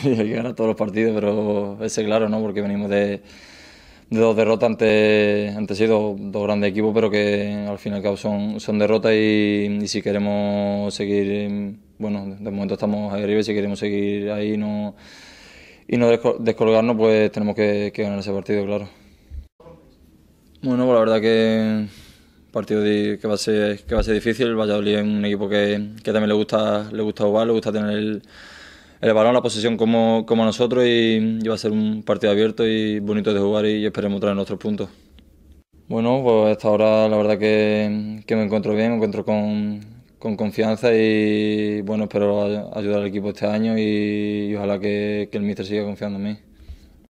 hay que ganar todos los partidos, pero ese claro, ¿no? Porque venimos de, dos derrotas ante, ante sí, dos, grandes equipos, pero que al fin y al cabo son, son derrotas y, si queremos seguir, bueno, de momento estamos ahí arriba y si queremos seguir ahí no, y no descolgarnos, pues tenemos que, ganar ese partido, claro. Bueno, pues la verdad que partido que va a ser que va a ser difícil. Valladolid es un equipo que, que también le gusta le gusta jugar, le gusta tener el, el la posición como, como nosotros y, va a ser un partido abierto y bonito de jugar y, esperemos traer nuestros puntos. Bueno, pues hasta ahora la verdad que, me encuentro bien, me encuentro con, confianza y bueno, espero ayudar al equipo este año y, ojalá que, el míster siga confiando en mí.